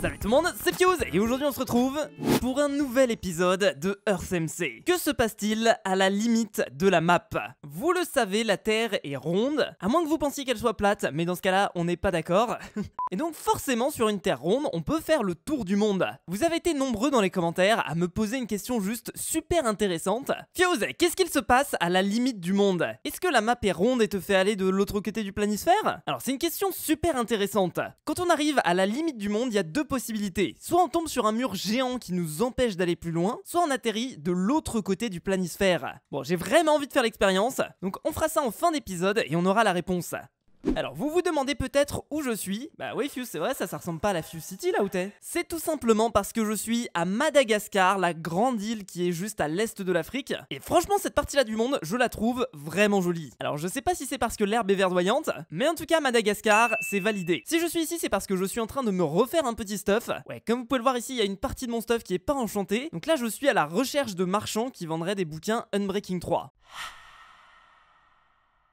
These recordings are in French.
Salut tout le monde, c'est Fuse et aujourd'hui on se retrouve pour un nouvel épisode de EarthMC. Que se passe-t-il à la limite de la map Vous le savez, la Terre est ronde, à moins que vous pensiez qu'elle soit plate, mais dans ce cas-là, on n'est pas d'accord. et donc forcément, sur une Terre ronde, on peut faire le tour du monde. Vous avez été nombreux dans les commentaires à me poser une question juste super intéressante. Fuse, qu'est-ce qu'il se passe à la limite du monde Est-ce que la map est ronde et te fait aller de l'autre côté du planisphère Alors c'est une question super intéressante. Quand on arrive à la limite du monde, il y a deux possibilités. Soit on tombe sur un mur géant qui nous empêche d'aller plus loin, soit on atterrit de l'autre côté du planisphère. Bon, j'ai vraiment envie de faire l'expérience, donc on fera ça en fin d'épisode et on aura la réponse. Alors vous vous demandez peut-être où je suis Bah oui Fuse, c'est vrai, ça, ça ressemble pas à la Fuse City là où t'es. C'est tout simplement parce que je suis à Madagascar, la grande île qui est juste à l'est de l'Afrique. Et franchement cette partie là du monde, je la trouve vraiment jolie. Alors je sais pas si c'est parce que l'herbe est verdoyante, mais en tout cas Madagascar, c'est validé. Si je suis ici, c'est parce que je suis en train de me refaire un petit stuff. Ouais, comme vous pouvez le voir ici, il y a une partie de mon stuff qui est pas enchantée. Donc là je suis à la recherche de marchands qui vendraient des bouquins Unbreaking 3.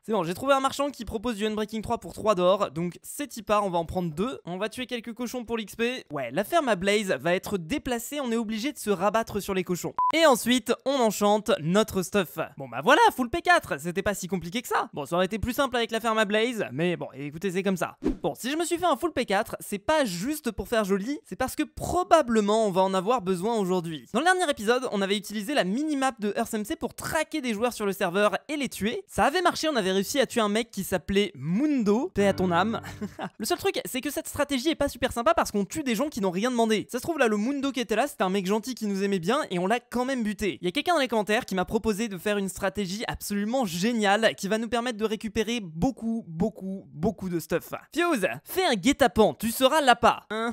C'est bon, j'ai trouvé un marchand qui propose du Unbreaking 3 pour 3 d'or, donc c'est y on va en prendre 2. On va tuer quelques cochons pour l'XP. Ouais, la ferme à Blaze va être déplacée, on est obligé de se rabattre sur les cochons. Et ensuite, on enchante notre stuff. Bon bah voilà, full P4, c'était pas si compliqué que ça. Bon, ça aurait été plus simple avec la ferme à Blaze, mais bon, écoutez, c'est comme ça. Bon, si je me suis fait un full P4, c'est pas juste pour faire joli, c'est parce que probablement on va en avoir besoin aujourd'hui. Dans le dernier épisode, on avait utilisé la mini-map de EarthMC pour traquer des joueurs sur le serveur et les tuer. Ça avait marché, on avait réussi à tuer un mec qui s'appelait Mundo, paix à ton âme. le seul truc, c'est que cette stratégie est pas super sympa parce qu'on tue des gens qui n'ont rien demandé. Ça se trouve là, le Mundo qui était là, c'était un mec gentil qui nous aimait bien et on l'a quand même buté. Il y a quelqu'un dans les commentaires qui m'a proposé de faire une stratégie absolument géniale qui va nous permettre de récupérer beaucoup, beaucoup, beaucoup de stuff. Fuse, fais un guet-apens, tu seras là Uh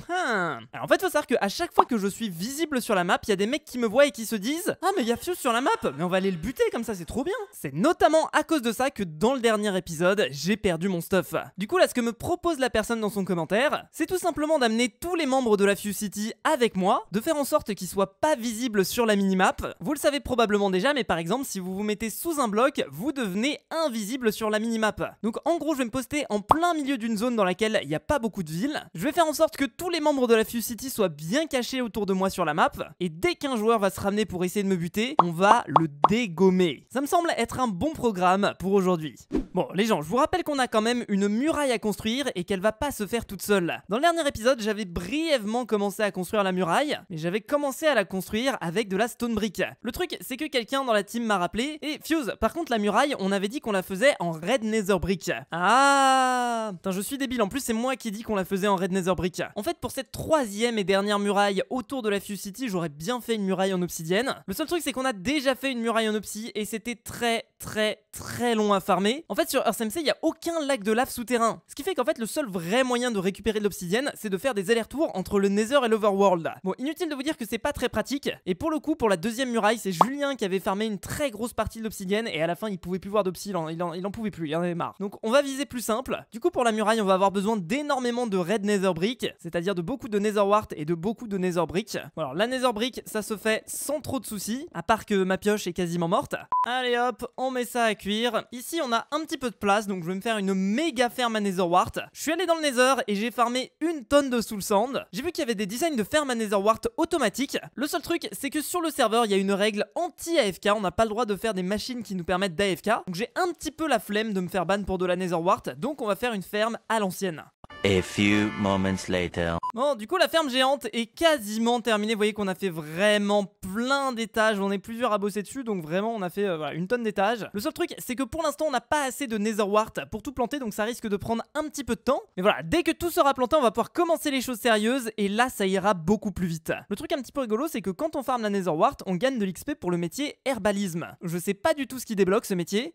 Alors en fait, faut savoir à chaque fois que je suis visible sur la map, il y a des mecs qui me voient et qui se disent Ah, mais il y a Fuse sur la map, mais on va aller le buter comme ça, c'est trop bien. C'est notamment à cause de ça que dans le dernier épisode, j'ai perdu mon stuff. Du coup, là, ce que me propose la personne dans son commentaire, c'est tout simplement d'amener tous les membres de la Fuse City avec moi, de faire en sorte qu'ils soient pas visibles sur la minimap. Vous le savez probablement déjà, mais par exemple, si vous vous mettez sous un bloc, vous devenez invisible sur la minimap. Donc en gros, je vais me poster en plein milieu d'une zone dans laquelle il n'y a pas beaucoup de villes. Je vais faire en sorte que tous les membres de la Few City soient bien cachés autour de moi sur la map, et dès qu'un joueur va se ramener pour essayer de me buter, on va le dégommer. Ça me semble être un bon programme pour aujourd'hui. Bon, les gens, je vous rappelle qu'on a quand même une muraille à construire et qu'elle va pas se faire toute seule. Dans le dernier épisode, j'avais brièvement commencé à construire la muraille, mais j'avais commencé à la construire avec de la stone brick. Le truc, c'est que quelqu'un dans la team m'a rappelé, et Fuse, par contre la muraille, on avait dit qu'on la faisait en red nether brick. Ah Putain, je suis débile, en plus c'est moi qui dis qu'on la faisait en red nether brick. En fait, pour cette troisième et dernière muraille autour de la Fuse City, j'aurais bien fait une muraille en obsidienne. Le seul truc, c'est qu'on a déjà fait une muraille en obsidienne et c'était très très très long à farmer. En fait, sur EarthMC, il n'y a aucun lac de lave souterrain. Ce qui fait qu'en fait, le seul vrai moyen de récupérer de l'obsidienne, c'est de faire des allers-retours entre le Nether et l'Overworld. Bon, inutile de vous dire que c'est pas très pratique. Et pour le coup, pour la deuxième muraille, c'est Julien qui avait farmé une très grosse partie de l'obsidienne et à la fin, il pouvait plus voir d'obsidienne, il, en, il en pouvait plus, il en avait marre. Donc, on va viser plus simple. Du coup, pour la muraille, on va avoir besoin d'énormément de Red Nether Brick, c'est-à-dire de beaucoup de Nether Wart et de beaucoup de Nether Brick. Bon, alors, la Nether Brick, ça se fait sans trop de soucis, à part que ma pioche est quasiment morte. Allez hop, on ça à cuire. Ici, on a un petit peu de place, donc je vais me faire une méga ferme à Netherwart. Je suis allé dans le Nether et j'ai farmé une tonne de Soul Sand. J'ai vu qu'il y avait des designs de ferme à Netherwart automatiques. Le seul truc, c'est que sur le serveur, il y a une règle anti-AFK. On n'a pas le droit de faire des machines qui nous permettent d'AFK. Donc j'ai un petit peu la flemme de me faire ban pour de la Netherwart, donc on va faire une ferme à l'ancienne few moments later. Bon, du coup, la ferme géante est quasiment terminée. Vous voyez qu'on a fait vraiment plein d'étages. On est plusieurs à bosser dessus, donc vraiment, on a fait euh, une tonne d'étages. Le seul truc, c'est que pour l'instant, on n'a pas assez de netherwart pour tout planter, donc ça risque de prendre un petit peu de temps. Mais voilà, dès que tout sera planté, on va pouvoir commencer les choses sérieuses, et là, ça ira beaucoup plus vite. Le truc un petit peu rigolo, c'est que quand on farme la netherwart, on gagne de l'XP pour le métier herbalisme. Je sais pas du tout ce qui débloque ce métier.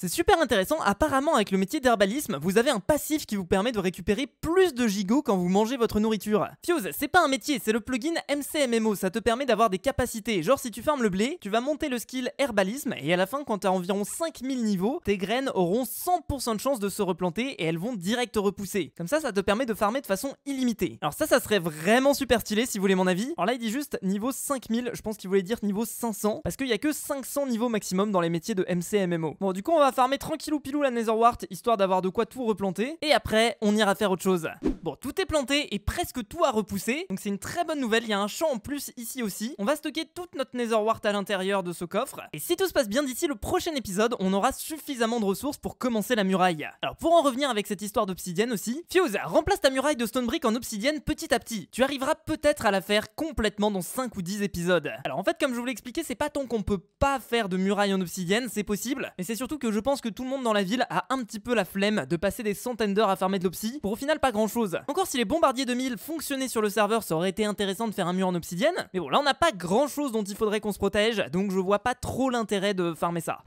C'est super intéressant, apparemment avec le métier d'herbalisme, vous avez un passif qui vous permet de récupérer plus de gigots quand vous mangez votre nourriture. Fuse, c'est pas un métier, c'est le plugin MCMMO, ça te permet d'avoir des capacités. Genre si tu fermes le blé, tu vas monter le skill herbalisme et à la fin quand t'as environ 5000 niveaux, tes graines auront 100% de chance de se replanter et elles vont direct repousser. Comme ça, ça te permet de farmer de façon illimitée. Alors ça, ça serait vraiment super stylé si vous voulez mon avis. Alors là, il dit juste niveau 5000, je pense qu'il voulait dire niveau 500 parce qu'il y a que 500 niveaux maximum dans les métiers de MCMMO. Bon, du coup, on va farmer tranquillou pilou la Netherwart, histoire d'avoir de quoi tout replanter. Et après, on ira faire autre chose. Bon, tout est planté et presque tout a repoussé. Donc c'est une très bonne nouvelle, il y a un champ en plus ici aussi. On va stocker toute notre Netherwart à l'intérieur de ce coffre. Et si tout se passe bien d'ici le prochain épisode, on aura suffisamment de ressources pour commencer la muraille. Alors pour en revenir avec cette histoire d'obsidienne aussi, Fuse, remplace ta muraille de stone brick en obsidienne petit à petit. Tu arriveras peut-être à la faire complètement dans 5 ou 10 épisodes. Alors en fait, comme je vous l'ai expliqué, c'est pas tant qu'on peut pas faire de muraille en obsidienne, c'est possible, mais c'est surtout que je je pense que tout le monde dans la ville a un petit peu la flemme de passer des centaines d'heures à farmer de l'opsie pour au final pas grand chose. Encore si les bombardiers 2000 fonctionnaient sur le serveur, ça aurait été intéressant de faire un mur en obsidienne, mais bon là on n'a pas grand chose dont il faudrait qu'on se protège, donc je vois pas trop l'intérêt de farmer ça.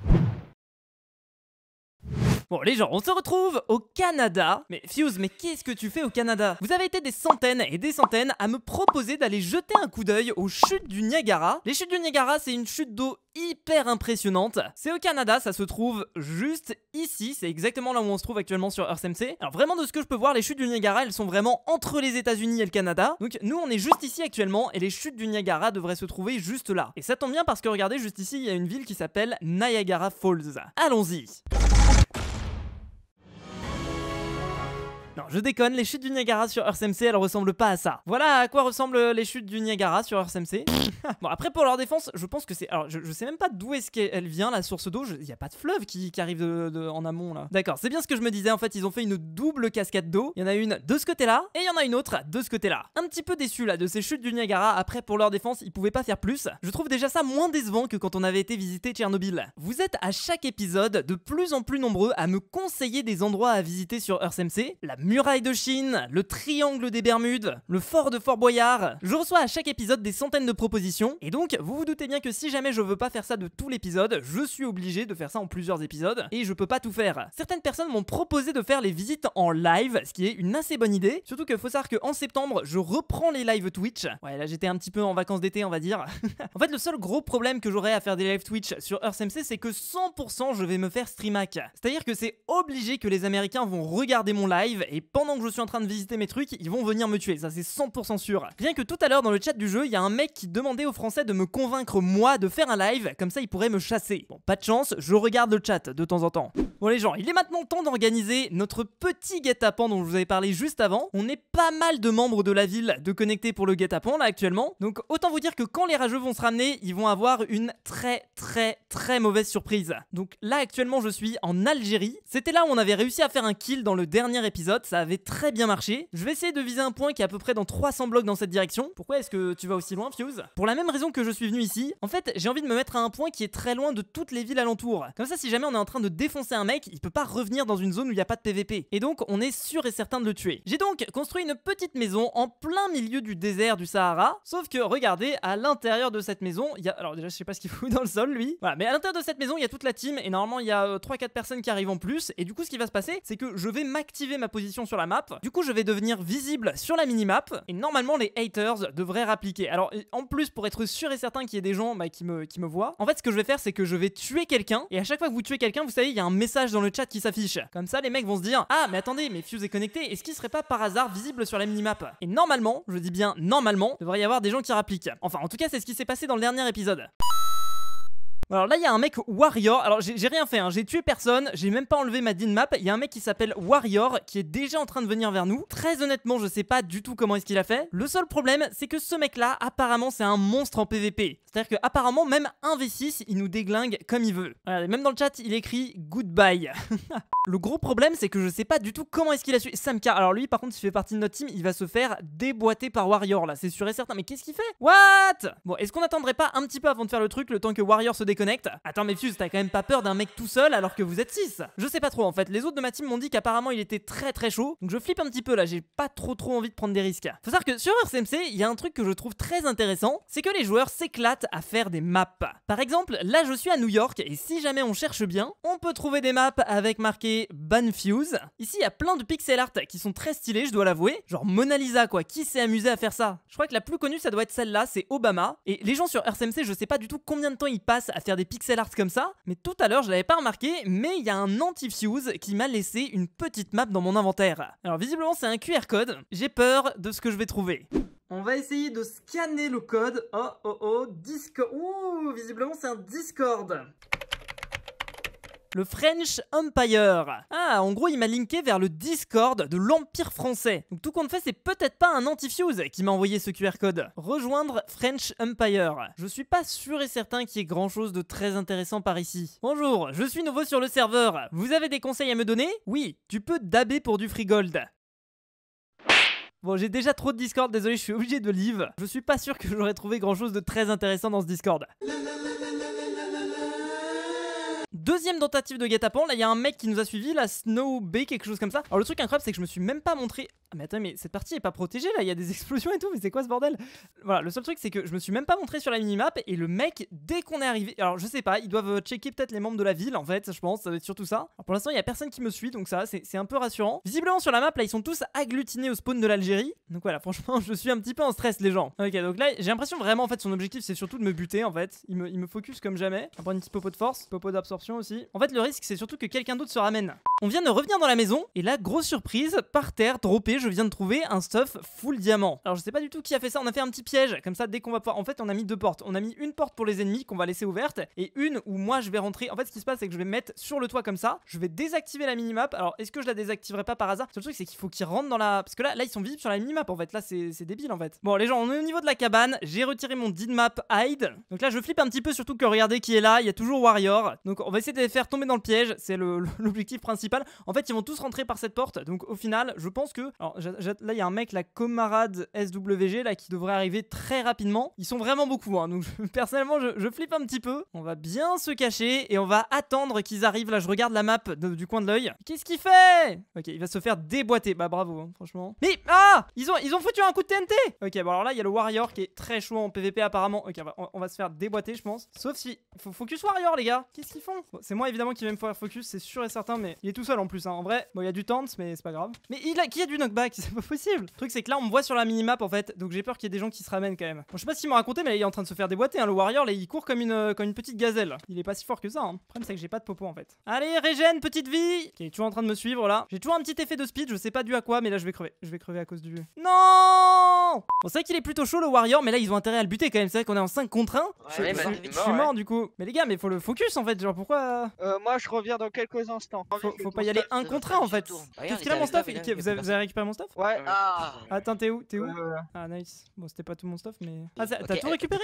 Bon les gens, on se retrouve au Canada. Mais Fuse, mais qu'est-ce que tu fais au Canada Vous avez été des centaines et des centaines à me proposer d'aller jeter un coup d'œil aux chutes du Niagara. Les chutes du Niagara, c'est une chute d'eau hyper impressionnante. C'est au Canada, ça se trouve juste ici, c'est exactement là où on se trouve actuellement sur EarthMC. Alors vraiment de ce que je peux voir, les chutes du Niagara, elles sont vraiment entre les États-Unis et le Canada. Donc nous, on est juste ici actuellement et les chutes du Niagara devraient se trouver juste là. Et ça tombe bien parce que regardez, juste ici, il y a une ville qui s'appelle Niagara Falls. Allons-y. Non, je déconne, les chutes du Niagara sur Earth elles ressemblent pas à ça. Voilà à quoi ressemblent euh, les chutes du Niagara sur Earth bon, après, pour leur défense, je pense que c'est... Alors, je, sais même pas d'où est-ce qu'elle vient, la source d'eau. Il n'y a pas de fleuve qui, arrive en amont, là. D'accord, c'est bien ce que je me disais. En fait, ils ont fait une double cascade d'eau. Il y en a une de ce côté-là, et il y en a une autre de ce côté-là. Un petit peu déçu, là, de ces chutes du Niagara. Après, pour leur défense, ils pouvaient pas faire plus. Je trouve déjà ça moins décevant que quand on avait été visiter Tchernobyl. Vous êtes à chaque épisode de plus en plus nombreux à me conseiller des endroits à visiter sur Earth muraille de Chine, le triangle des Bermudes, le fort de Fort Boyard. Je reçois à chaque épisode des centaines de propositions, et donc vous vous doutez bien que si jamais je veux pas faire ça de tout l'épisode, je suis obligé de faire ça en plusieurs épisodes, et je peux pas tout faire. Certaines personnes m'ont proposé de faire les visites en live, ce qui est une assez bonne idée, surtout que faut savoir qu'en septembre, je reprends les lives Twitch. Ouais, là j'étais un petit peu en vacances d'été, on va dire. en fait, le seul gros problème que j'aurais à faire des lives Twitch sur EarthMC, c'est que 100% je vais me faire streamhack. C'est-à-dire que c'est obligé que les Américains vont regarder mon live et pendant que je suis en train de visiter mes trucs, ils vont venir me tuer, ça c'est 100% sûr. Rien que tout à l'heure dans le chat du jeu, il y a un mec qui demandait aux Français de me convaincre moi de faire un live, comme ça ils pourraient me chasser. Bon, pas de chance, je regarde le chat de temps en temps. Bon les gens, il est maintenant temps d'organiser notre petit guet-apens dont je vous avais parlé juste avant. On est pas mal de membres de la ville de connecter pour le guet-apens là actuellement, donc autant vous dire que quand les rageux vont se ramener, ils vont avoir une très très très mauvaise surprise. Donc là actuellement je suis en Algérie, c'était là où on avait réussi à faire un kill dans le dernier épisode, ça avait très bien marché. Je vais essayer de viser un point qui est à peu près dans 300 blocs dans cette direction. Pourquoi est-ce que tu vas aussi loin, Fuse Pour la même raison que je suis venu ici, en fait, j'ai envie de me mettre à un point qui est très loin de toutes les villes alentours. Comme ça, si jamais on est en train de défoncer un mec, il peut pas revenir dans une zone où il n'y a pas de PVP. Et donc, on est sûr et certain de le tuer. J'ai donc construit une petite maison en plein milieu du désert du Sahara. Sauf que, regardez, à l'intérieur de cette maison, il y a... Alors déjà, je sais pas ce qu'il fout dans le sol, lui. Voilà, mais à l'intérieur de cette maison, il y a toute la team. Et normalement, il y a 3-4 euh, personnes qui arrivent en plus. Et du coup, ce qui va se passer, c'est que je vais m'activer ma position sur la map. Du coup, je vais devenir visible sur la minimap et normalement les haters devraient rappliquer. Alors en plus pour être sûr et certain qu'il y ait des gens bah, qui, me, qui me voient, en fait ce que je vais faire c'est que je vais tuer quelqu'un et à chaque fois que vous tuez quelqu'un, vous savez, il y a un message dans le chat qui s'affiche. Comme ça les mecs vont se dire "Ah, mais attendez, mais Fuse est connecté, est-ce qu'il serait pas par hasard visible sur la map Et normalement, je dis bien normalement, devrait y avoir des gens qui rappliquent. Enfin, en tout cas, c'est ce qui s'est passé dans le dernier épisode. Alors là, il y a un mec Warrior. Alors j'ai rien fait, hein. j'ai tué personne, j'ai même pas enlevé ma din map. Il y a un mec qui s'appelle Warrior qui est déjà en train de venir vers nous. Très honnêtement, je sais pas du tout comment est-ce qu'il a fait. Le seul problème, c'est que ce mec-là, apparemment, c'est un monstre en PVP. C'est-à-dire que apparemment, même un v 6 il nous déglingue comme il veut. même dans le chat, il écrit goodbye. le gros problème, c'est que je sais pas du tout comment est-ce qu'il a su. Samka, alors lui, par contre, s'il fait partie de notre team, il va se faire déboîter par Warrior là, c'est sûr et certain. Mais qu'est-ce qu'il fait What Bon, est-ce qu'on attendrait pas un petit peu avant de faire le truc, le temps que Warrior se déconnecte. Attends, mais Fuse, t'as quand même pas peur d'un mec tout seul alors que vous êtes 6 Je sais pas trop en fait, les autres de ma team m'ont dit qu'apparemment il était très très chaud, donc je flippe un petit peu là, j'ai pas trop trop envie de prendre des risques. Faut savoir que sur RCMC, il y a un truc que je trouve très intéressant, c'est que les joueurs s'éclatent à faire des maps. Par exemple, là je suis à New York et si jamais on cherche bien, on peut trouver des maps avec marqué Ban Fuse. Ici, il y a plein de pixel art qui sont très stylés, je dois l'avouer. Genre Mona Lisa quoi, qui s'est amusé à faire ça Je crois que la plus connue ça doit être celle-là, c'est Obama. Et les gens sur RCMC, je sais pas du tout combien de temps ils passent à faire des pixel arts comme ça, mais tout à l'heure je l'avais pas remarqué, mais il y a un anti-fuse qui m'a laissé une petite map dans mon inventaire. Alors visiblement c'est un QR code, j'ai peur de ce que je vais trouver. On va essayer de scanner le code. Oh oh oh, disque. Ouh, visiblement c'est un Discord le French Empire. Ah, en gros, il m'a linké vers le Discord de l'Empire français. Donc tout compte fait, c'est peut-être pas un antifuse qui m'a envoyé ce QR code. Rejoindre French Empire. Je suis pas sûr et certain qu'il y ait grand chose de très intéressant par ici. Bonjour, je suis nouveau sur le serveur. Vous avez des conseils à me donner Oui, tu peux daber pour du free gold. Bon, j'ai déjà trop de Discord, désolé, je suis obligé de leave. Je suis pas sûr que j'aurais trouvé grand chose de très intéressant dans ce Discord. Deuxième tentative de guet-apens. Là, il y a un mec qui nous a suivi, la Snow Bay, quelque chose comme ça. Alors, le truc incroyable, c'est que je me suis même pas montré. Ah, mais attends, mais cette partie est pas protégée là, il y a des explosions et tout, mais c'est quoi ce bordel Voilà, le seul truc, c'est que je me suis même pas montré sur la minimap et le mec, dès qu'on est arrivé. Alors, je sais pas, ils doivent euh, checker peut-être les membres de la ville en fait, je pense, ça va être surtout ça. pour l'instant, il y a personne qui me suit, donc ça, c'est un peu rassurant. Visiblement, sur la map, là, ils sont tous agglutinés au spawn de l'Algérie. Donc voilà, franchement, je suis un petit peu en stress, les gens. Ok, donc là, j'ai l'impression vraiment, en fait, son objectif, c'est surtout de me buter en fait. Il me, il focus comme jamais. petit de force, aussi. En fait, le risque, c'est surtout que quelqu'un d'autre se ramène. On vient de revenir dans la maison, et là, grosse surprise, par terre, droppé, je viens de trouver un stuff full diamant. Alors, je sais pas du tout qui a fait ça, on a fait un petit piège, comme ça, dès qu'on va pouvoir. En fait, on a mis deux portes. On a mis une porte pour les ennemis qu'on va laisser ouverte, et une où moi je vais rentrer. En fait, ce qui se passe, c'est que je vais me mettre sur le toit comme ça, je vais désactiver la minimap. Alors, est-ce que je la désactiverai pas par hasard Le truc, c'est qu'il faut qu'ils rentrent dans la. Parce que là, là, ils sont visibles sur la minimap, en fait. Là, c'est débile, en fait. Bon, les gens, on est au niveau de la cabane, j'ai retiré mon map hide. Donc là, je flippe un petit peu, surtout que regardez qui est là, il y a toujours Warrior. Donc on va essayer de les faire tomber dans le piège, c'est l'objectif principal. En fait, ils vont tous rentrer par cette porte, donc au final, je pense que... Alors, là, il y a un mec, la camarade SWG, là, qui devrait arriver très rapidement. Ils sont vraiment beaucoup, hein, donc personnellement, je, flippe un petit peu. On va bien se cacher et on va attendre qu'ils arrivent. Là, je regarde la map du coin de l'œil. Qu'est-ce qu'il fait Ok, il va se faire déboîter. Bah, bravo, hein, franchement. Mais, ah ils ont, ils ont foutu un coup de TNT Ok, bon, alors là, il y a le Warrior qui est très chaud en PvP, apparemment. Ok, on va, se faire déboîter, je pense. Sauf si... Faut focus Warrior, les gars Qu'est-ce qu'ils font c'est moi évidemment qui vais me faire focus, c'est sûr et certain, mais il est tout seul en plus. Hein. En vrai, bon, il y a du temps mais c'est pas grave. Mais il a, qui a du knockback C'est pas possible. Le truc, c'est que là, on me voit sur la minimap en fait, donc j'ai peur qu'il y ait des gens qui se ramènent quand même. Bon, je sais pas s'ils m'ont raconté, mais là, il est en train de se faire déboîter. Hein. Le Warrior, là, il court comme une, euh, comme une petite gazelle. Il est pas si fort que ça. Hein. Le problème, c'est que j'ai pas de popo en fait. Allez, régène, petite vie Qui est toujours en train de me suivre là. J'ai toujours un petit effet de speed, je sais pas dû à quoi, mais là, je vais crever. Je vais crever à cause du. Non on sait qu'il est plutôt chaud le Warrior, mais là, ils ont intérêt à le buter quand même. C'est vrai qu'on est en 5 contre 1. je, suis bah, mort, du coup. Mais les gars, mais faut le focus en fait, pourquoi euh euh, Moi, je reviens dans quelques instants. Faut, pas y aller un contre un en fait. Qu'est-ce qu'il a mon stuff Vous avez récupéré mon stuff Ouais. Ah, attends, t'es où T'es où Ah, nice. Bon, c'était pas tout mon stuff, mais. Ah, t'as tout euh, récupéré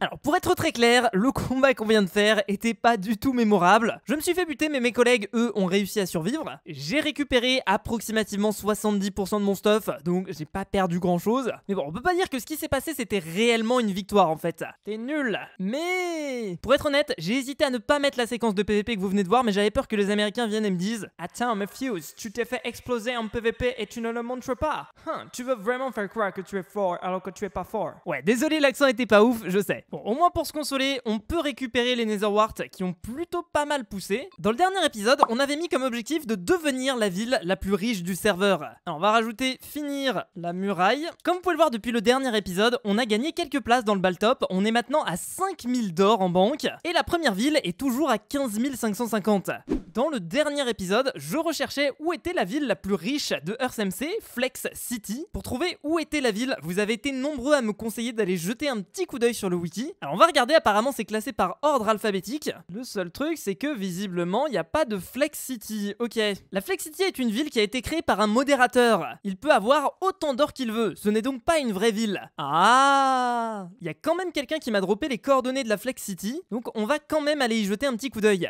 Alors, pour être très clair, le combat qu'on vient de faire était pas du tout mémorable. Je me suis fait buter, mais mes collègues, eux, ont réussi à survivre. J'ai récupéré approximativement 70% de mon stuff, donc j'ai pas perdu grand chose. Mais bon, on peut pas dire que ce qui s'est passé, c'était réellement une victoire en fait. T'es nul. Mais. Pour être honnête, j'ai hésité à ne pas mettre la de PVP que vous venez de voir, mais j'avais peur que les Américains viennent et me disent Attends, ah, Matthews, tu t'es fait exploser en PVP et tu ne le montres pas. Hein, tu veux vraiment faire croire que tu es fort alors que tu es pas fort. Ouais, désolé, l'accent était pas ouf, je sais. Bon, au moins pour se consoler, on peut récupérer les Netherwart qui ont plutôt pas mal poussé. Dans le dernier épisode, on avait mis comme objectif de devenir la ville la plus riche du serveur. Alors, on va rajouter finir la muraille. Comme vous pouvez le voir depuis le dernier épisode, on a gagné quelques places dans le bal top On est maintenant à 5000 d'or en banque. Et la première ville est toujours à 15 550. Dans le dernier épisode, je recherchais où était la ville la plus riche de EarthMC, MC, Flex City. Pour trouver où était la ville, vous avez été nombreux à me conseiller d'aller jeter un petit coup d'œil sur le wiki. Alors on va regarder, apparemment c'est classé par ordre alphabétique. Le seul truc, c'est que visiblement, il n'y a pas de Flex City. Ok. La Flex City est une ville qui a été créée par un modérateur. Il peut avoir autant d'or qu'il veut, ce n'est donc pas une vraie ville. Ah Il y a quand même quelqu'un qui m'a droppé les coordonnées de la Flex City, donc on va quand même aller y jeter un petit coup 不，对 u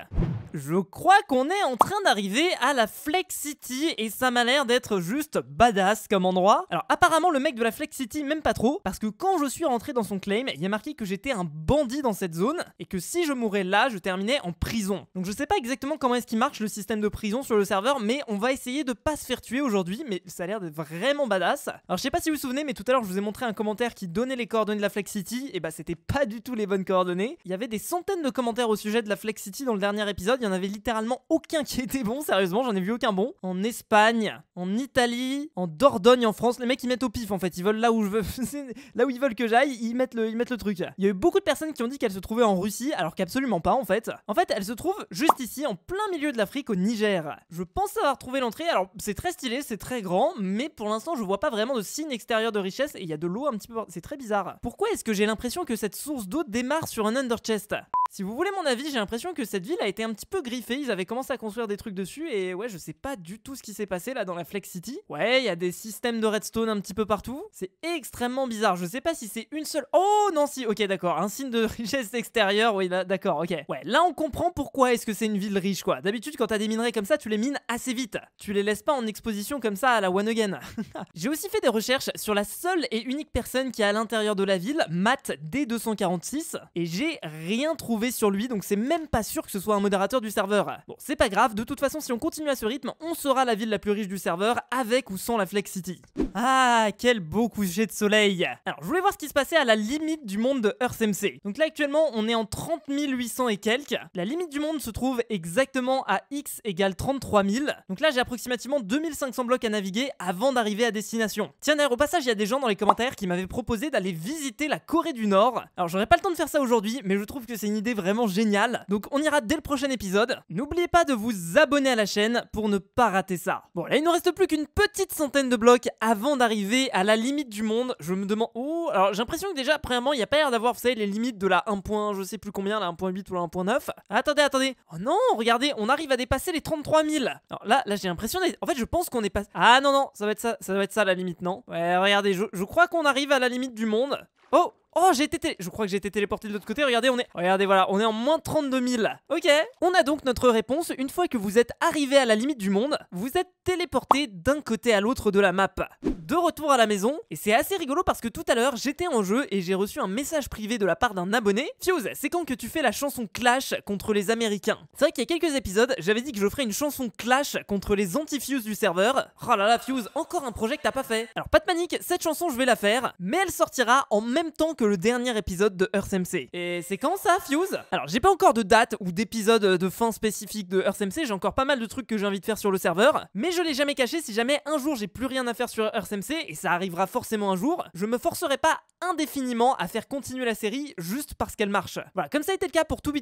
Je crois qu'on est en train d'arriver à la Flex City et ça m'a l'air d'être juste badass comme endroit. Alors apparemment le mec de la Flex City même pas trop parce que quand je suis rentré dans son claim, il y a marqué que j'étais un bandit dans cette zone et que si je mourais là, je terminais en prison. Donc je sais pas exactement comment est-ce qu'il marche le système de prison sur le serveur mais on va essayer de pas se faire tuer aujourd'hui mais ça a l'air d'être vraiment badass. Alors je sais pas si vous vous souvenez mais tout à l'heure je vous ai montré un commentaire qui donnait les coordonnées de la Flex City et bah c'était pas du tout les bonnes coordonnées. Il y avait des centaines de commentaires au sujet de la Flex City dans le dernier épisode y en avait littéralement aucun qui était bon, sérieusement, j'en ai vu aucun bon. En Espagne, en Italie, en Dordogne, en France, les mecs ils mettent au pif en fait, ils veulent là où je veux, là où ils veulent que j'aille, ils mettent le, ils mettent le truc. Il y a eu beaucoup de personnes qui ont dit qu'elle se trouvait en Russie, alors qu'absolument pas en fait. En fait, elle se trouve juste ici, en plein milieu de l'Afrique, au Niger. Je pense avoir trouvé l'entrée, alors c'est très stylé, c'est très grand, mais pour l'instant je vois pas vraiment de signe extérieur de richesse et il y a de l'eau un petit peu, c'est très bizarre. Pourquoi est-ce que j'ai l'impression que cette source d'eau démarre sur un underchest Si vous voulez mon avis, j'ai l'impression que cette ville a été un petit peu griffé, ils avaient commencé à construire des trucs dessus et ouais, je sais pas du tout ce qui s'est passé là dans la Flex City. Ouais, il y a des systèmes de redstone un petit peu partout. C'est extrêmement bizarre. Je sais pas si c'est une seule. Oh non, si, ok, d'accord. Un signe de richesse extérieure, oui, d'accord, ok. Ouais, là on comprend pourquoi est-ce que c'est une ville riche quoi. D'habitude, quand t'as des minerais comme ça, tu les mines assez vite. Tu les laisses pas en exposition comme ça à la one again. J'ai aussi fait des recherches sur la seule et unique personne qui est à l'intérieur de la ville, Matt D246, et j'ai rien trouvé sur lui, donc c'est même pas sûr que ce soit un modérateur serveur. Bon, c'est pas grave, de toute façon, si on continue à ce rythme, on sera la ville la plus riche du serveur, avec ou sans la Flex City. Ah, quel beau coucher de soleil Alors, je voulais voir ce qui se passait à la limite du monde de EarthMC. Donc là, actuellement, on est en 30 800 et quelques. La limite du monde se trouve exactement à x égale 33 000. Donc là, j'ai approximativement 2500 blocs à naviguer avant d'arriver à destination. Tiens, d'ailleurs, au passage, il y a des gens dans les commentaires qui m'avaient proposé d'aller visiter la Corée du Nord. Alors, j'aurais pas le temps de faire ça aujourd'hui, mais je trouve que c'est une idée vraiment géniale. Donc, on ira dès le prochain épisode N'oubliez pas de vous abonner à la chaîne pour ne pas rater ça. Bon, là, il ne reste plus qu'une petite centaine de blocs avant d'arriver à la limite du monde. Je me demande... Oh, alors j'ai l'impression que déjà, premièrement, il n'y a pas l'air d'avoir, vous savez, les limites de la 1. je sais plus combien, la 1.8 ou la 1.9. Attendez, attendez. Oh non, regardez, on arrive à dépasser les 33 000. Alors là, là, j'ai l'impression d'être... En fait, je pense qu'on est pas... Ah non, non, ça va être ça, ça va être ça la limite, non Ouais, regardez, je crois qu'on arrive à la limite du monde. Oh Oh, j'ai été Je crois que j'ai été téléporté de l'autre côté. Regardez, on est... Regardez, voilà, on est en moins 32 000. Ok. On a donc notre réponse. Une fois que vous êtes arrivé à la limite du monde, vous êtes téléporté d'un côté à l'autre de la map. De retour à la maison, et c'est assez rigolo parce que tout à l'heure, j'étais en jeu et j'ai reçu un message privé de la part d'un abonné. Fuse, c'est quand que tu fais la chanson Clash contre les Américains C'est vrai qu'il y a quelques épisodes, j'avais dit que je ferais une chanson Clash contre les anti-Fuse du serveur. Oh là là, Fuse, encore un projet que t'as pas fait. Alors pas de panique, cette chanson je vais la faire, mais elle sortira en même temps que le dernier épisode de Earth Et c'est quand ça, Fuse Alors, j'ai pas encore de date ou d'épisode de fin spécifique de Earth j'ai encore pas mal de trucs que j'ai envie de faire sur le serveur, mais je l'ai jamais caché si jamais un jour j'ai plus rien à faire sur Earth et ça arrivera forcément un jour, je me forcerai pas indéfiniment à faire continuer la série juste parce qu'elle marche. Voilà, comme ça a été le cas pour 2 b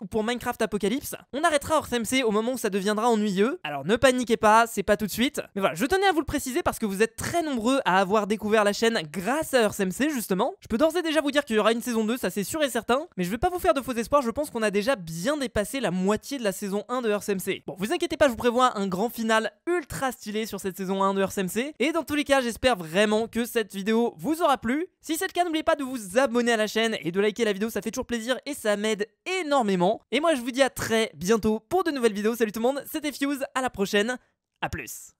ou pour Minecraft Apocalypse, on arrêtera Earth au moment où ça deviendra ennuyeux, alors ne paniquez pas, c'est pas tout de suite, mais voilà, je tenais à vous le préciser parce que vous êtes très nombreux à avoir découvert la chaîne grâce à Earth justement, je peux d'ores et déjà vous dire qu'il y aura une saison 2, ça c'est sûr et certain, mais je vais pas vous faire de faux espoirs, je pense qu'on a déjà bien dépassé la moitié de la saison 1 de RCMC. Bon, vous inquiétez pas, je vous prévois un grand final ultra stylé sur cette saison 1 de RCMC, et dans tous les cas, j'espère vraiment que cette vidéo vous aura plu. Si c'est le cas, n'oubliez pas de vous abonner à la chaîne et de liker la vidéo, ça fait toujours plaisir et ça m'aide énormément. Et moi, je vous dis à très bientôt pour de nouvelles vidéos. Salut tout le monde, c'était Fuse, à la prochaine, à plus